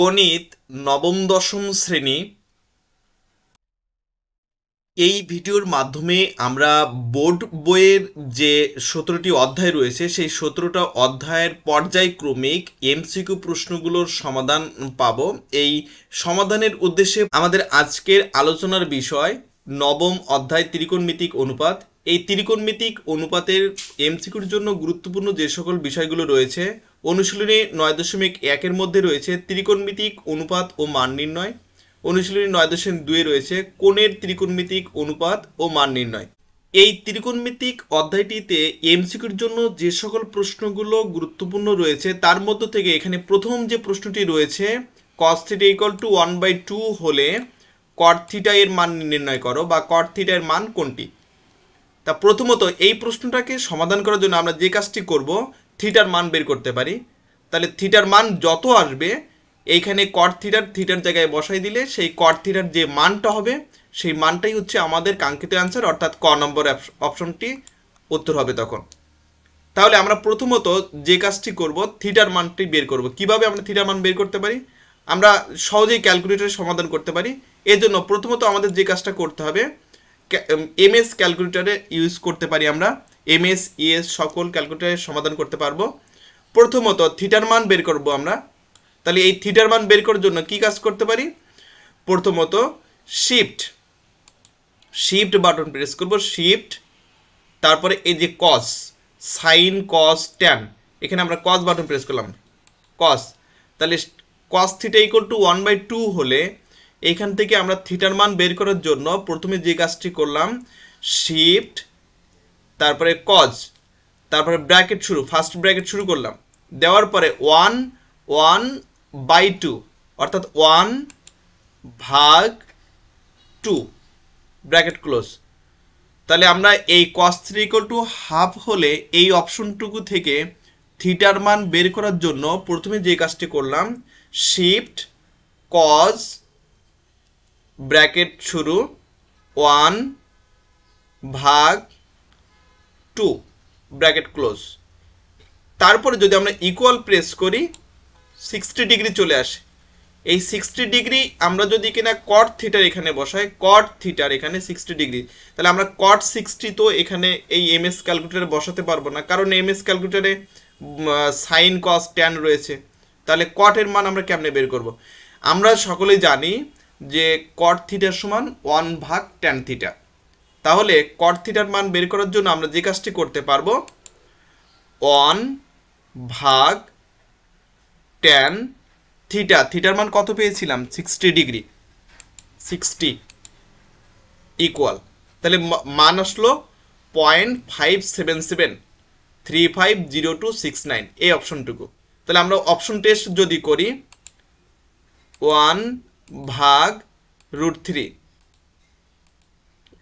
গণিত নবম দশম শ্রেণী এই ভিডিওর মাধ্যমে আমরা বোর্ড বইয়ের যে সতেরোটি অধ্যায় রয়েছে সেই সতেরোটা অধ্যায়ের পর্যায়ক্রমিক এমসিকিউ প্রশ্নগুলোর সমাধান পাব এই সমাধানের উদ্দেশ্যে আমাদের আজকের আলোচনার বিষয় নবম অধ্যায় ত্রিকোণমিতিক অনুপাত এই ত্রিকোণমিতিক অনুপাতের এমসিকিউর জন্য গুরুত্বপূর্ণ যে সকল বিষয়গুলো রয়েছে অনুশীলনী নয় দশমিক একের মধ্যে রয়েছে ত্রিকোণমিতিক অনুপাত ও মান নির্ণয় অনুশীলনী নয় দশমিক দুয়ে রয়েছে কোণের ত্রিকোণমিতিক অনুপাত ও মান নির্ণয় এই ত্রিকোণমিতিক অধ্যায়টিতে এমসিকিউর জন্য যে সকল প্রশ্নগুলো গুরুত্বপূর্ণ রয়েছে তার মধ্য থেকে এখানে প্রথম যে প্রশ্নটি রয়েছে cos theta equal to one by two হলে কট থিটা এর মান নির্ণয় করো বা কট থিটা এর মান কোনটি তা প্রথমত এই প্রশ্নটাকে সমাধান করার জন্য আমরা যে কাজটি করব থিটার মান বের করতে পারি তাহলে থিটার মান যত আসবে এইখানে কট থিটার থিটার জায়গায় বসাই দিলে সেই কট থিটার যে মানটা হবে সেই মানটাই হচ্ছে আমাদের কাঙ্ক্ষিত অ্যান্সার অর্থাৎ ক নম্বর অপশনটি উত্তর হবে তখন তাহলে আমরা প্রথমত যে কাজটি করব থিটার মানটি বের করব কিভাবে আমরা থিটার মান বের করতে পারি আমরা সহজেই ক্যালকুলেটরে সমাধান করতে পারি এর জন্য প্রথমত আমাদের যে কাজটা করতে হবে এম এস ক্যালকুলেটারে ইউজ করতে পারি আমরা এমএস ইএস e সকল ক্যালকুলেটারের সমাধান করতে পারবো প্রথমত থিটার মান বের করব আমরা তাহলে এই থিটার মান বের করার জন্য কি কাজ করতে পারি প্রথমত শিফট শিফট বাটন প্রেস করব শিফট তারপরে এই যে কস সাইন কস ট্যান এখানে আমরা কস বাটন প্রেস করলাম কস তাহলে cos theta equal to one by two হলে এইখান থেকে আমরা থিটার মান বের করার জন্য প্রথমে যে কাজটি করলাম শিফট তারপরে কজ তারপরে ব্র্যাকেট শুরু ফার্স্ট ব্র্যাকেট শুরু করলাম দেওয়ার পরে ওয়ান ওয়ান বাই টু অর্থাৎ ওয়ান ভাগ টু ব্র্যাকেট ক্লোজ তাহলে আমরা এই cos three equal to half হলে এই অপশনটুকু থেকে থিটার মান বের করার জন্য প্রথমে যে কাজটি করলাম শিফট কজ ব্র্যাকেট শুরু ওয়ান ভাগ টু ব্র্যাকেট ক্লোজ তারপরে যদি আমরা ইকুয়াল প্রেস করি সিক্সটি ডিগ্রি চলে আসে এই সিক্সটি ডিগ্রি আমরা যদি কিনা কট থিটার এখানে বসাই কট থিটার এখানে সিক্সটি ডিগ্রি তাহলে আমরা কট সিক্সটি তো এখানে এই এম এস ক্যালকুলেটারে বসাতে পারবো না কারণ এম এস ক্যালকুলেটারে সাইন কস ট্যান রয়েছে তাহলে কটের মান আমরা কেমনে বের করব। আমরা সকলে জানি যে কট থিটার সমান ওয়ান ভাগ ট্যান থিটা তাহলে কট থিটার মান বের করার জন্য আমরা যে কাজটি করতে পারবো অন ভাগ ট্যান থিটা থিটার মান কত পেয়েছিলাম সিক্সটি ডিগ্রি সিক্সটি ইকুয়াল তাহলে মান আসলো point five seven seven three five zero two six nine এই অপশনটুকু তাহলে আমরা অপশন টেস্ট যদি করি ওয়ান ভাগ root three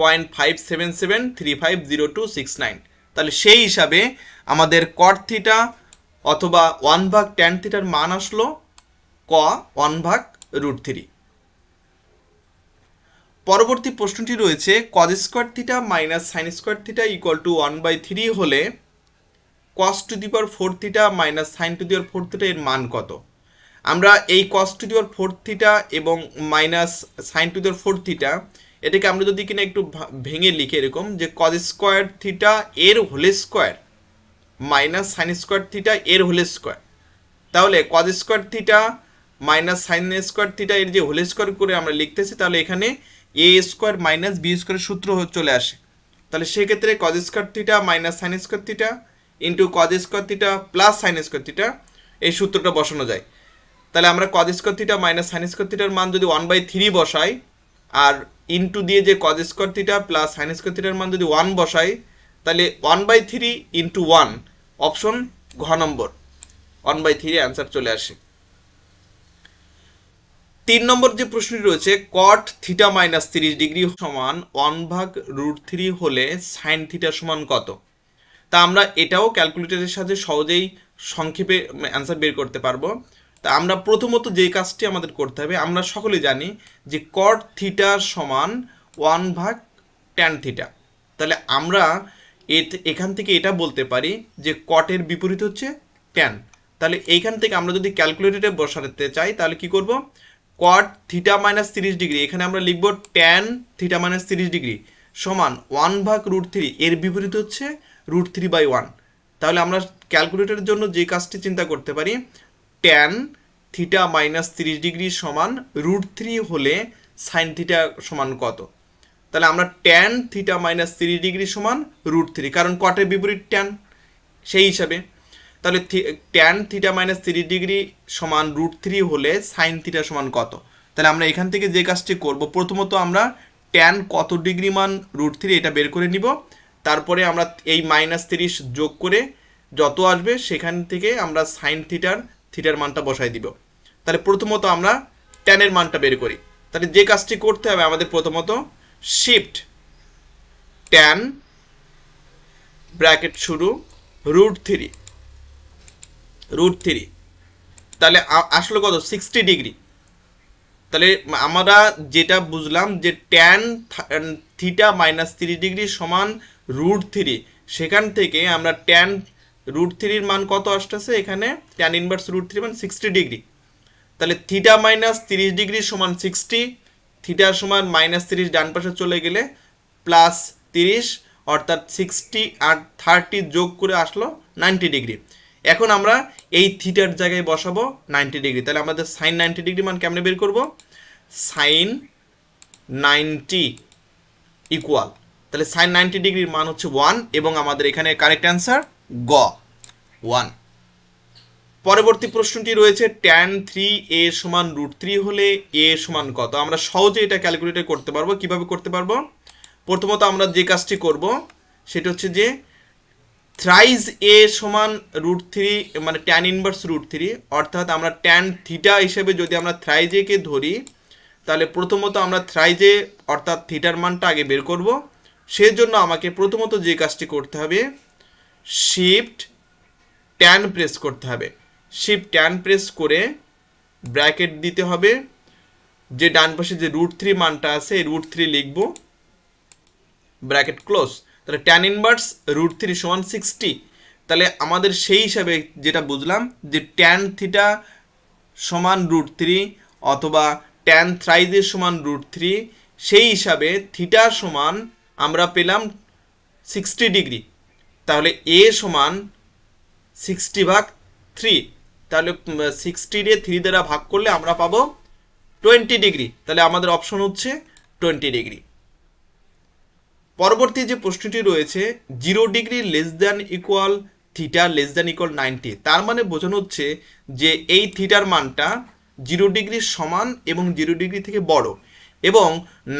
point five seven seven three five zero two six nine তাহলে সেই হিসাবে আমাদের কট থিটা অথবা ওয়ান ভাগ ট্যান থিটার মান আসলো ক ওয়ান ভাগ রুট থ্রি পরবর্তী প্রশ্নটি রয়েছে cos square theta minus sine square theta equal to one by three হলে cos to the power four theta minus sine to the power four theta এর মান কত আমরা এই cos to the power four theta এবং minus sine to the power four theta এটাকে আমরা যদি কিনা একটু ভেঙে লিখি এরকম যে কজ স্কোয়ার থিটা এর whole square minus sine square theta এর হোল স্কোয়ার তাহলে cos square theta minus sine square theta এর যে হোল স্কোয়ার করে আমরা লিখতেছি তাহলে এখানে a square minus b square সূত্র চলে আসে তাহলে সেক্ষেত্রে cos square theta minus sine square theta into cos square theta plus sine square theta এই সূত্রটা বসানো যায় তাহলে আমরা cos square theta minus sine square থিটার মান যদি ওয়ান বাই থ্রি বসাই আর ইনটু দিয়ে যে cos square theta plus sine square থিটার মান যদি ওয়ান বসাই তাহলে one by three into one option ঘ নম্বর ওয়ান বাই থ্রি অ্যান্সার চলে আসে তিন নম্বর যে প্রশ্নটি রয়েছে কট থিটা মাইনাস তিরিশ ডিগ্রি সমান ওয়ান ভাগ রুট থ্রি হলে সাইন থিটা সমান কত তা আমরা এটাও ক্যালকুলেটরের সাথে সহজেই সংক্ষেপে অ্যান্সার বের করতে পারবো তা আমরা প্রথমত যে কাজটি আমাদের করতে হবে আমরা সকলে জানি যে কট থিটার সমান ওয়ান ভাগ ট্যান থিটা তাহলে আমরা এখান থেকে এটা বলতে পারি যে কটের বিপরীত হচ্ছে ট্যান তাহলে এইখান থেকে আমরা যদি ক্যালকুলেটরে বসাতে চাই তাহলে কি করব কট থিটা মাইনাস তিরিশ ডিগ্রি এখানে আমরা লিখব ট্যান থিটা মাইনাস তিরিশ ডিগ্রি সমান ওয়ান ভাগ রুট থ্রি এর বিপরীত হচ্ছে রুট থ্রি বাই ওয়ান তাহলে আমরা ক্যালকুলেটরের জন্য যে কাজটি চিন্তা করতে পারি ট্যান থিটা মাইনাস তিরিশ ডিগ্রি সমান রুট থ্রি হলে সাইন থিটা সমান কত তাহলে আমরা ট্যান থিটা মাইনাস তিরিশ ডিগ্রি সমান রুট থ্রি কারণ কটের বিপরীত ট্যান সেই হিসাবে তাহলে tan theta minus three degree সমান রুট থ্রি হলে সাইন থিটা সমান কত তাহলে আমরা এখান থেকে যে কাজটি করব প্রথমত আমরা ট্যান কত ডিগ্রি মান রুট থ্রি এটা বের করে নিব তারপরে আমরা এই মাইনাস তিরিশ যোগ করে যত আসবে সেখান থেকে আমরা সাইন থিটার থিটার মানটা বসাই দিব তাহলে প্রথমত আমরা ট্যানের মানটা বের করি তাহলে যে কাজটি করতে হবে আমাদের প্রথমত শিফট ট্যান ব্র্যাকেট শুরু রুট থ্রি রুট থ্রি তাহলে আসলে কত সিক্সটি ডিগ্রি তাহলে আমরা যেটা বুঝলাম যে tan theta minus three degree সমান রুট থ্রি সেখান থেকে আমরা ট্যান রুট থ্রির মান কত আসতেছে এখানে ট্যান ইনভার্স রুট থ্রি মান সিক্সটি ডিগ্রি তাহলে থিটা মাইনাস তিরিশ ডিগ্রি সমান সিক্সটি থিটার সমান মাইনাস তিরিশ ডান পাশে চলে গেলে প্লাস তিরিশ অর্থাৎ সিক্সটি আর থার্টি যোগ করে আসলো নাইনটি ডিগ্রি এখন আমরা এই থিটার জায়গায় বসাবো নাইনটি ডিগ্রি তাহলে আমাদের সাইন নাইনটি ডিগ্রি মান কেমনে বের করব সাইন নাইনটি ইকুয়াল তাহলে সাইন নাইনটি ডিগ্রির মান হচ্ছে ওয়ান এবং আমাদের এখানে কারেক্ট অ্যান্সার গ ওয়ান পরবর্তী প্রশ্নটি রয়েছে ট্যান থ্রি এ সমান রুট থ্রি হলে এ সমান কত আমরা সহজে এটা ক্যালকুলেট করতে পারবো কিভাবে করতে পারবো প্রথমত আমরা যে কাজটি করব সেটা হচ্ছে যে থ্রাইজ এ সমান রুট থ্রি মানে ট্যান ইনভার্স রুট থ্রি অর্থাৎ আমরা ট্যান থিটা হিসেবে যদি আমরা থ্রাইজ কে ধরি তাহলে প্রথমত আমরা থ্রাইজে অর্থাৎ থিটার মানটা আগে বের করব সেজন্য আমাকে প্রথমত যে কাজটি করতে হবে শিফট ট্যান প্রেস করতে হবে শিফট ট্যান প্রেস করে ব্র্যাকেট দিতে হবে যে ডান পাশে যে রুট থ্রি মানটা আছে এই রুট থ্রি লিখব ব্র্যাকেট ক্লোজ তাহলে ট্যান ইনভার্স রুট থ্রি সমান সিক্সটি তাহলে আমাদের সেই হিসাবে যেটা বুঝলাম যে ট্যান থিটা সমান রুট থ্রি অথবা ট্যান থ্রাইজের সমান রুট থ্রি সেই হিসাবে থিটা সমান আমরা পেলাম সিক্সটি ডিগ্রি তাহলে এ সমান সিক্সটি ভাগ থ্রি তাহলে সিক্সটিরে থ্রি দ্বারা ভাগ করলে আমরা পাবো টোয়েন্টি ডিগ্রি তাহলে আমাদের অপশন হচ্ছে টোয়েন্টি ডিগ্রি পরবর্তী যে প্রশ্নটি রয়েছে zero degree less than equal theta less than equal ninety তার মানে বোঝানো হচ্ছে যে এই থিটার মানটা জিরো ডিগ্রির সমান এবং জিরো ডিগ্রি থেকে বড় এবং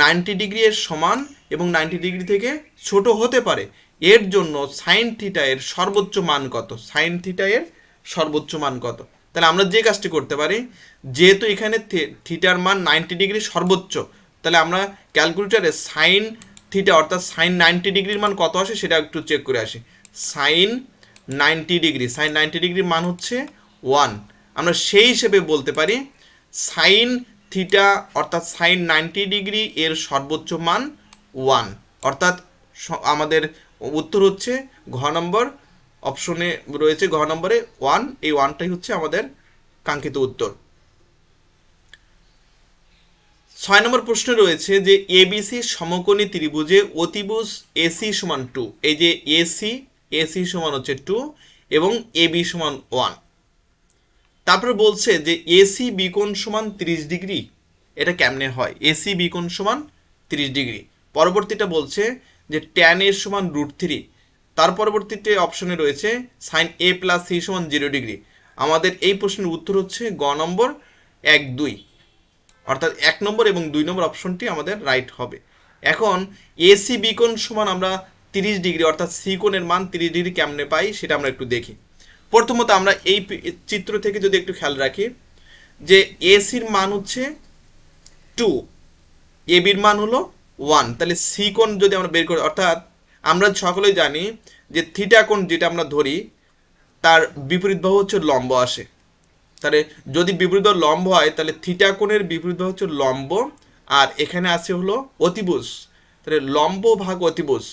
নাইনটি ডিগ্রি এর সমান এবং নাইনটি ডিগ্রি থেকে ছোট হতে পারে এর জন্য সাইন থিটা এর সর্বোচ্চ মান কত সাইন থিটা এর সর্বোচ্চ মান কত তাহলে আমরা যে কাজটি করতে পারি যেহেতু এখানে থিটার মান নাইনটি ডিগ্রি সর্বোচ্চ তাহলে আমরা ক্যালকুলেটারে সাইন থিটা অর্থাৎ সাইন নাইনটি ডিগ্রির মান কত আসে সেটা একটু চেক করে আসি sine ninety degree sine ninety ডিগ্রির মান হচ্ছে ওয়ান আমরা সেই হিসেবে বলতে পারি সাইন থিটা অর্থাৎ সাইন নাইনটি ডিগ্রি এর সর্বোচ্চ মান ওয়ান অর্থাৎ আমাদের উত্তর হচ্ছে ঘ নম্বর অপশনে রয়েছে ঘ নম্বরে ওয়ান এই ওয়ানটাই হচ্ছে আমাদের কাঙ্ক্ষিত উত্তর ছয় নম্বর প্রশ্ন রয়েছে যে এবিসি সমকোণী ত্রিভুজে অতিভুজ এসি সমান টু এই যে এসি এসি সমান হচ্ছে টু এবং এবি সমান ওয়ান তারপরে বলছে যে এসি বিকোণ সমান ত্রিশ ডিগ্রি এটা কেমনে হয় এসি বিকোণ সমান ত্রিশ ডিগ্রি পরবর্তীটা বলছে যে ট্যান এর সমান রুট থ্রি তার পরবর্তীতে অপশনে রয়েছে সাইন এ প্লাস সি সমান জিরো ডিগ্রি আমাদের এই প্রশ্নের উত্তর হচ্ছে গ নম্বর এক দুই অর্থাৎ এক নম্বর এবং দুই নম্বর অপশনটি আমাদের রাইট হবে এখন এসি বিকোণ সমান আমরা তিরিশ ডিগ্রি অর্থাৎ সি মান তিরিশ ডিগ্রি কেমনে পাই সেটা আমরা একটু দেখি প্রথমত আমরা এই চিত্র থেকে যদি একটু খেয়াল রাখি যে এসির মান হচ্ছে টু এবির মান হলো ওয়ান তাহলে সি কোণ যদি আমরা বের করি অর্থাৎ আমরা সকলেই জানি যে থিটা কোণ যেটা আমরা ধরি তার বিপরীত বাহু হচ্ছে লম্ব আসে তাহলে যদি বিপরীত লম্ব হয় তাহলে থিটা কোণের বিপরীত বাহু হচ্ছে লম্ব আর এখানে আছে হলো অতিবুজ তাহলে লম্ব ভাগ অতিবুজ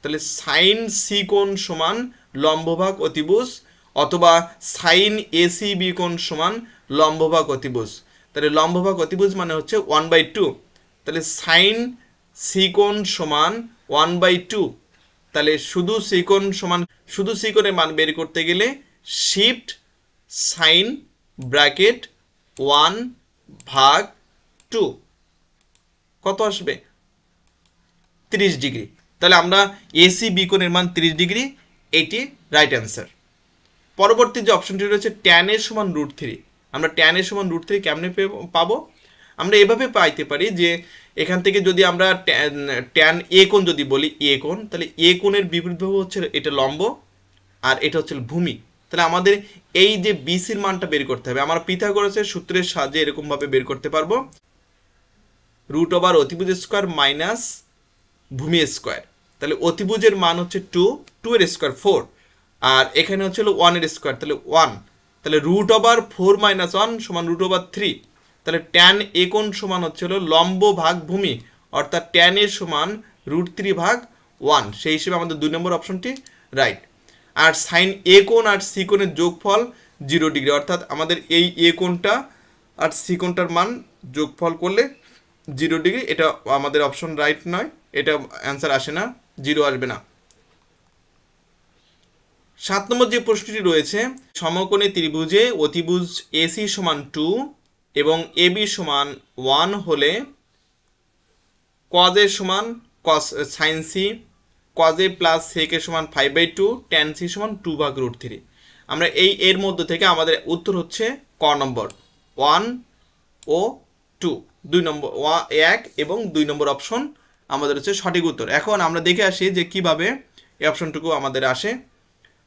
তাহলে সাইন সি কোণ সমান লম্ব ভাগ অতিবুজ অথবা সাইন এসি বি কোণ সমান লম্ব ভাগ অতিবুজ তাহলে লম্ব ভাগ অতিবুজ মানে হচ্ছে ওয়ান বাই টু তাহলে সাইন সিকোণ সমান ওয়ান বাই টু তাহলে শুধু সিকোন সমান শুধু সিকোনের মান বের করতে গেলে শিফট সাইন ব্র্যাকেট ওয়ান ভাগ টু কত আসবে তিরিশ ডিগ্রি তাহলে আমরা এসি বিকোনের মান তিরিশ ডিগ্রি এটি রাইট অ্যান্সার পরবর্তী যে অপশনটি রয়েছে ট্যানের সমান রুট থ্রি আমরা ট্যানের সমান রুট থ্রি কেমনে পাবো আমরা এভাবে পাইতে পারি যে এখান থেকে যদি আমরা ট্যান এ কোণ যদি বলি এ কোণ তাহলে এ কোনের বিপরীতভাবে হচ্ছে এটা লম্ব আর এটা হচ্ছে ভূমি তাহলে আমাদের এই যে বিসির মানটা বের করতে হবে আমরা করেছে সূত্রের সাহায্যে এরকমভাবে বের করতে পারবো রুট ওভার অতিভুজ স্কোয়ার মাইনাস ভূমি স্কোয়ার তাহলে অতিভুজের মান হচ্ছে টু টু এর স্কোয়ার ফোর আর এখানে হচ্ছে ওয়ানের স্কোয়ার তাহলে ওয়ান তাহলে root over four minus one সমান রুট ওভার থ্রি তাহলে ট্যান এ কোণ সমান হচ্ছে হলো লম্ব ভাগ ভূমি অর্থাৎ ট্যান এর সমান রুট থ্রি ভাগ ওয়ান সেই হিসেবে আমাদের দুই নম্বর অপশনটি রাইট আর সাইন এ কোণ আর সি কোণের যোগফল জিরো ডিগ্রি অর্থাৎ আমাদের এই এ কোণটা আর সি কোণটার মান যোগফল করলে জিরো ডিগ্রি এটা আমাদের অপশন রাইট নয় এটা অ্যান্সার আসে না জিরো আসবে না সাত নম্বর যে প্রশ্নটি রয়েছে সমকোণে ত্রিভুজে অতিভুজ এসি সমান টু এবং এ বি সমান ওয়ান হলে কজের সমান কস সাইন সি কজে প্লাস সেকে সমান five by two tan C সমান টু ভাগ রুট থ্রি আমরা এই এর মধ্যে থেকে আমাদের উত্তর হচ্ছে ক নম্বর ওয়ান ও টু দুই নম্বর ওয়া এক এবং দুই নম্বর অপশন আমাদের হচ্ছে সঠিক উত্তর এখন আমরা দেখে আসি যে কিভাবে এই অপশনটুকু আমাদের আসে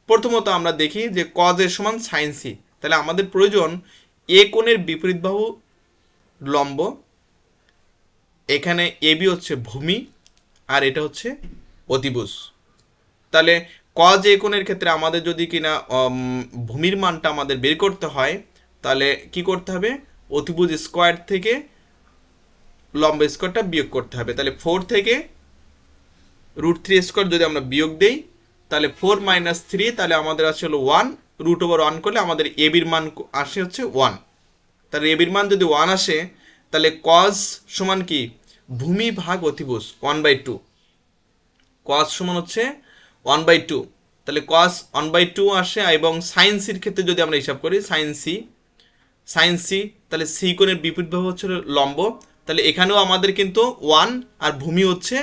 প্রথমত আমরা দেখি যে কজের সমান সাইন সি তাহলে আমাদের প্রয়োজন এ কোণের বিপরীত বাহু লম্ব এখানে এবি হচ্ছে ভূমি আর এটা হচ্ছে অতিভুজ তাহলে কজ এ কোণের ক্ষেত্রে আমাদের যদি কিনা ভূমির মানটা আমাদের বের করতে হয় তাহলে কি করতে হবে অতিভুজ স্কোয়ার থেকে লম্ব স্কোয়ারটা বিয়োগ করতে হবে তাহলে ফোর থেকে রুট থ্রি স্কোয়ার যদি আমরা বিয়োগ দেই তাহলে ফোর মাইনাস থ্রি তাহলে আমাদের আসলে ওয়ান রুট ওভার ওয়ান করলে আমাদের এবির মান আসে হচ্ছে ওয়ান তাহলে এবির মান যদি ওয়ান আসে তাহলে কজ সমান কি ভূমি ভাগ অতিভুজ ওয়ান বাই টু কজ সমান হচ্ছে ওয়ান বাই টু তাহলে কস ওয়ান বাই টু আসে এবং সাইন সির ক্ষেত্রে যদি আমরা হিসাব করি সাইন সি সাইন সি তাহলে সি কোণের বিপরীতভাবে হচ্ছে লম্ব তাহলে এখানেও আমাদের কিন্তু ওয়ান আর ভূমি হচ্ছে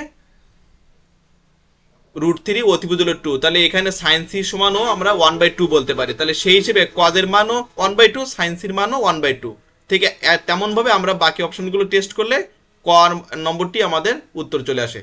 রুট থ্রি অতিভুজ হলো টু তাহলে এখানে সাইন সি সমানও আমরা ওয়ান বাই টু বলতে পারি তাহলে সেই হিসেবে কজের মানও ওয়ান বাই টু সাইন সির মানও ওয়ান বাই টু ঠিক তেমনভাবে আমরা বাকি অপশনগুলো টেস্ট করলে ক নম্বরটি আমাদের উত্তর চলে আসে